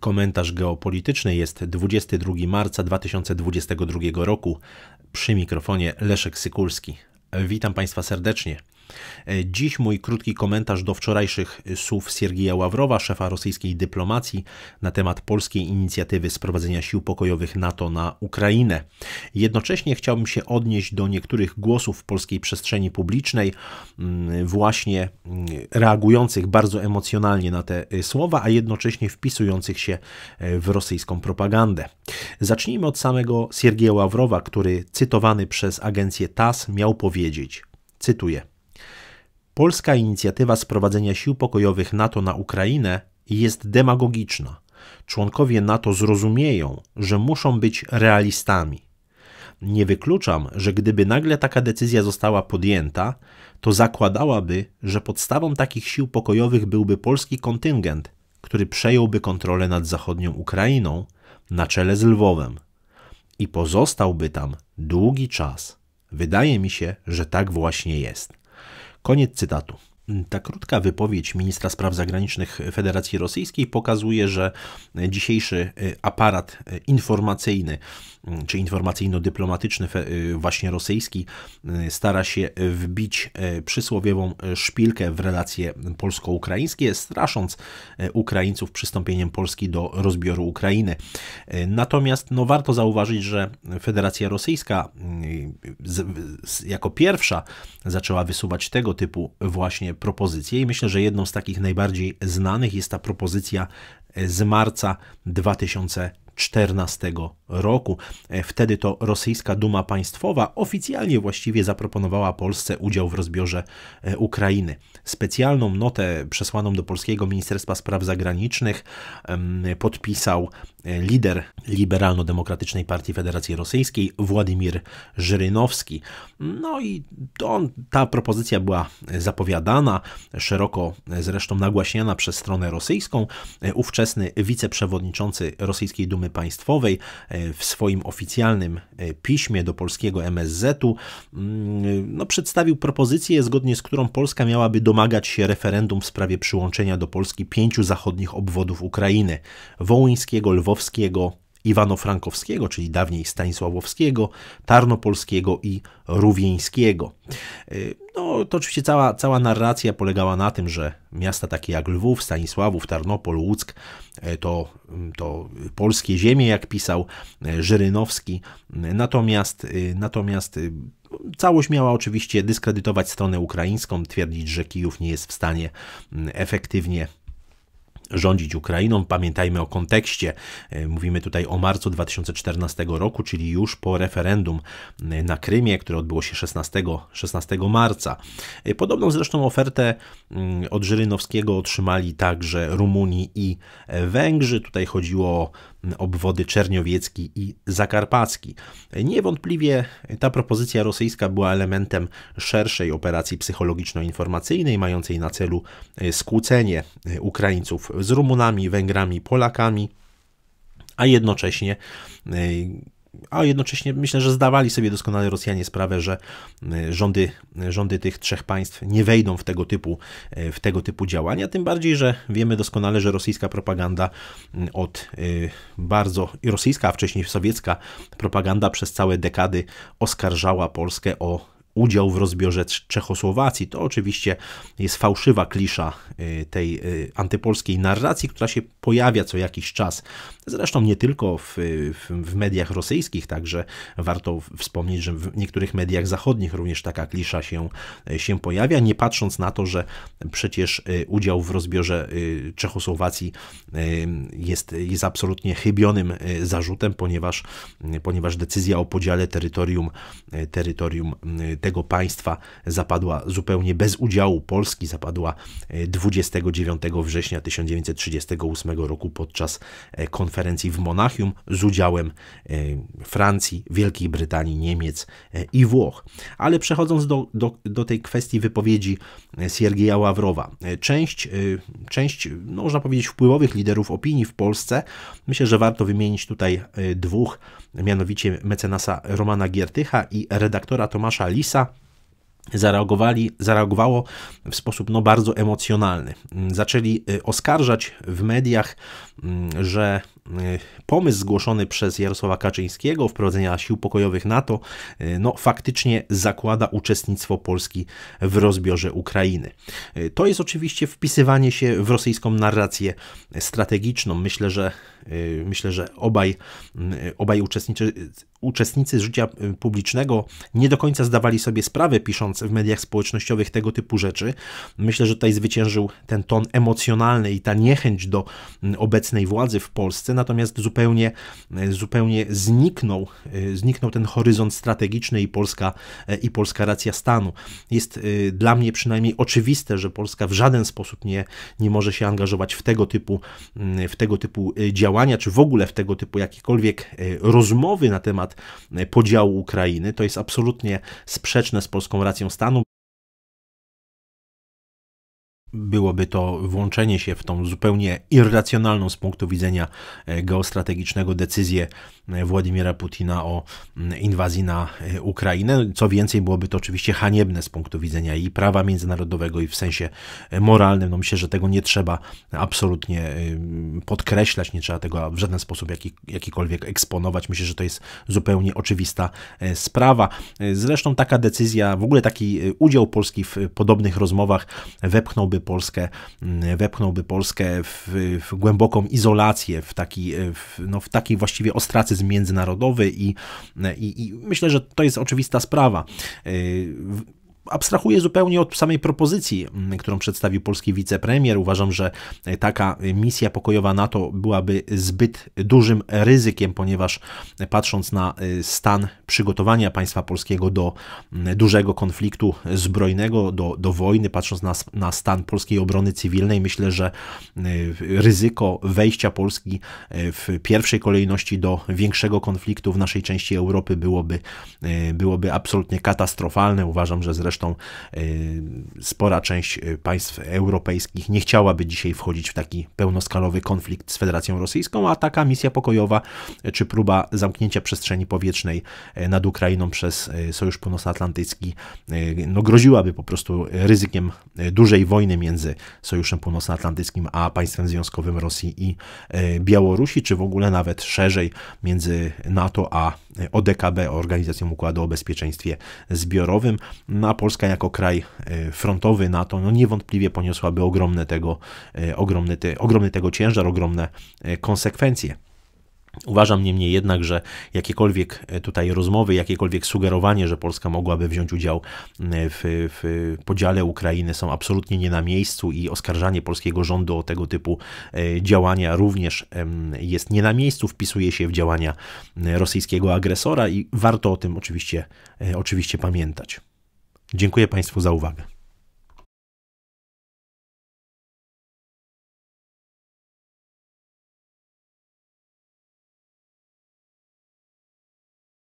Komentarz geopolityczny jest 22 marca 2022 roku. Przy mikrofonie Leszek Sykulski. Witam Państwa serdecznie. E, dziś mój krótki komentarz do wczorajszych e, słów Siergija Ławrowa, szefa rosyjskiej dyplomacji, na temat polskiej inicjatywy sprowadzenia sił pokojowych NATO na Ukrainę. Jednocześnie chciałbym się odnieść do niektórych głosów w polskiej przestrzeni publicznej, mm, właśnie mm, reagujących bardzo emocjonalnie na te e, słowa, a jednocześnie wpisujących się w rosyjską propagandę. Zacznijmy od samego Siergija Ławrowa, który cytowany przez agencję TAS miał powiedzieć, cytuję, Polska inicjatywa sprowadzenia sił pokojowych NATO na Ukrainę jest demagogiczna. Członkowie NATO zrozumieją, że muszą być realistami. Nie wykluczam, że gdyby nagle taka decyzja została podjęta, to zakładałaby, że podstawą takich sił pokojowych byłby polski kontyngent, który przejąłby kontrolę nad zachodnią Ukrainą na czele z Lwowem i pozostałby tam długi czas. Wydaje mi się, że tak właśnie jest. Koniec cytatu. Ta krótka wypowiedź ministra spraw zagranicznych Federacji Rosyjskiej pokazuje, że dzisiejszy y, aparat y, informacyjny y, czy informacyjno-dyplomatyczny właśnie rosyjski stara się wbić przysłowiową szpilkę w relacje polsko-ukraińskie, strasząc Ukraińców przystąpieniem Polski do rozbioru Ukrainy. Natomiast no, warto zauważyć, że Federacja Rosyjska jako pierwsza zaczęła wysuwać tego typu właśnie propozycje i myślę, że jedną z takich najbardziej znanych jest ta propozycja z marca 2014 roku. E, wtedy to rosyjska Duma Państwowa oficjalnie właściwie zaproponowała Polsce udział w rozbiorze e, Ukrainy. Specjalną notę przesłaną do polskiego Ministerstwa Spraw Zagranicznych podpisał e, lider Liberalno-Demokratycznej Partii Federacji Rosyjskiej Władimir Żyrynowski. No i to, ta propozycja była zapowiadana, szeroko zresztą nagłaśniana przez stronę rosyjską. Ówczesny wiceprzewodniczący Rosyjskiej Dumy Państwowej E, w swoim oficjalnym e, piśmie do polskiego MSZ-u mm, no, przedstawił propozycję, zgodnie z którą Polska miałaby domagać się referendum w sprawie przyłączenia do Polski pięciu zachodnich obwodów Ukrainy: wołyńskiego, lwowskiego, Iwano-Frankowskiego, czyli dawniej Stanisławowskiego, Tarnopolskiego i Rówieńskiego. Y, no, to oczywiście cała, cała narracja polegała na tym, że miasta takie jak Lwów, Stanisławów, Tarnopol, Łódzk y, to, mm, to polskie ziemie, jak pisał y, Żyrynowski. Natomiast, natomiast Całość miała oczywiście dyskredytować stronę ukraińską, twierdzić, że Kijów nie jest w stanie mm, efektywnie rządzić Ukrainą. Pamiętajmy o kontekście. E, mówimy tutaj o marcu 2014 roku, czyli już po referendum e, na Krymie, które odbyło się 16, 16 marca. E, podobną zresztą ofertę mm, od Żyrynowskiego otrzymali także Rumuni i Węgrzy. Tutaj chodziło o mm, obwody Czerniowiecki i Zakarpacki. Niewątpliwie ta propozycja rosyjska była elementem szerszej operacji psychologiczno-informacyjnej, mającej na celu skłócenie Ukraińców z Rumunami, Węgrami, Polakami, a jednocześnie e, a jednocześnie myślę, że zdawali sobie doskonale Rosjanie sprawę, że e, rządy, rządy tych trzech państw nie wejdą w tego, typu, e, w tego typu działania. Tym bardziej, że wiemy doskonale, że rosyjska propaganda mm, od bardzo, rosyjska, a wcześniej sowiecka propaganda przez całe dekady oskarżała Polskę o udział w rozbiorze Czechosłowacji. To oczywiście jest fałszywa klisza y, tej y, antypolskiej narracji, która się pojawia co jakiś czas. Zresztą nie tylko w, w, mediach rosyjskich, także warto wspomnieć, że w niektórych mediach zachodnich również taka klisza się, się pojawia, nie patrząc na to, że przecież y, udział w rozbiorze y, Czechosłowacji y, jest, jest absolutnie chybionym zarzutem, ponieważ, ponieważ decyzja o podziale terytorium, terytorium tego państwa zapadła zupełnie bez udziału Polski, zapadła 29 września 1938 roku podczas e, konferencji w Monachium z udziałem e, Francji, Wielkiej Brytanii, Niemiec e, i Włoch. Ale przechodząc do, do, do tej kwestii wypowiedzi Siergieja Ławrowa, część, część no można powiedzieć, wpływowych liderów opinii w Polsce, myślę, że warto wymienić tutaj dwóch, mianowicie mecenasa Romana Giertycha i redaktora Tomasza Lisa, zareagowali, zareagowało w sposób no, bardzo emocjonalny. Zaczęli y, oskarżać w mediach, mm, że E, pomysł zgłoszony przez Jarosława Kaczyńskiego wprowadzenia sił pokojowych NATO e, no, faktycznie zakłada uczestnictwo Polski w rozbiorze Ukrainy. E, to jest oczywiście wpisywanie się w rosyjską narrację strategiczną. Myślę, że myślę, że obaj, obaj uczestniczy, uczestnicy życia publicznego nie do końca zdawali sobie sprawy, pisząc w mediach społecznościowych tego typu rzeczy. Myślę, że tutaj zwyciężył ten ton emocjonalny i ta niechęć do obecnej władzy w Polsce natomiast zupełnie, e, zupełnie zniknął, e, zniknął ten horyzont strategiczny i polska, e, i polska racja stanu. Jest dla mnie przynajmniej oczywiste, że Polska w żaden sposób nie, nie może się angażować w tego, typu, w tego typu działania, czy w ogóle w tego typu jakiekolwiek rozmowy na temat podziału Ukrainy. To jest absolutnie sprzeczne z polską racją stanu byłoby to włączenie się w tą zupełnie irracjonalną z punktu widzenia e, geostrategicznego decyzję e, Władimira Putina o mm, inwazji na e, Ukrainę. Co więcej, byłoby to oczywiście haniebne z punktu widzenia i prawa międzynarodowego, i w sensie moralnym. No myślę, że tego nie trzeba absolutnie podkreślać, nie trzeba tego w żaden sposób jakikolwiek eksponować. Myślę, że to jest zupełnie oczywista sprawa. Zresztą taka decyzja, w ogóle taki udział Polski w podobnych rozmowach wepchnąłby wepchnąłby Polskę, mm, wepchnąłby Polskę w, w głęboką izolację, w taki, e, w, no, w taki właściwie ostracyzm międzynarodowy i, e, i, i myślę, że to jest oczywista sprawa. E, abstrahuję zupełnie od samej propozycji, mm, którą przedstawił polski wicepremier. Uważam, że e, taka misja pokojowa NATO byłaby zbyt dużym ryzykiem, ponieważ e, patrząc na e, stan przygotowania państwa polskiego do dużego konfliktu zbrojnego, do, do wojny, patrząc na, na stan polskiej obrony cywilnej, myślę, że ryzyko wejścia Polski w pierwszej kolejności do większego konfliktu w naszej części Europy byłoby, byłoby absolutnie katastrofalne. Uważam, że zresztą Zresztą e, spora część e, państw europejskich nie chciałaby dzisiaj wchodzić w taki pełnoskalowy konflikt z Federacją Rosyjską, a taka misja pokojowa e, czy próba zamknięcia przestrzeni powietrznej nad Ukrainą przez Sojusz Północnoatlantycki no, groziłaby po prostu ryzykiem dużej wojny między Sojuszem Północnoatlantyckim a państwem związkowym Rosji i Białorusi, czy w ogóle nawet szerzej między NATO a Odkb Organizacją Układu o Bezpieczeństwie Zbiorowym. No, a Polska jako kraj e, frontowy NATO no niewątpliwie poniosłaby ogromne tego, e, ogromny, te, ogromny tego ciężar, ogromne e, konsekwencje. Uważam niemniej jednak, że jakiekolwiek e, tutaj rozmowy, jakiekolwiek sugerowanie, że Polska mogłaby wziąć udział e, w, w, podziale Ukrainy są absolutnie nie na miejscu i oskarżanie polskiego rządu o tego typu e, działania również jest nie na miejscu, wpisuje się w działania rosyjskiego agresora i warto o tym oczywiście, oczywiście pamiętać. Dziękuję Państwu za uwagę.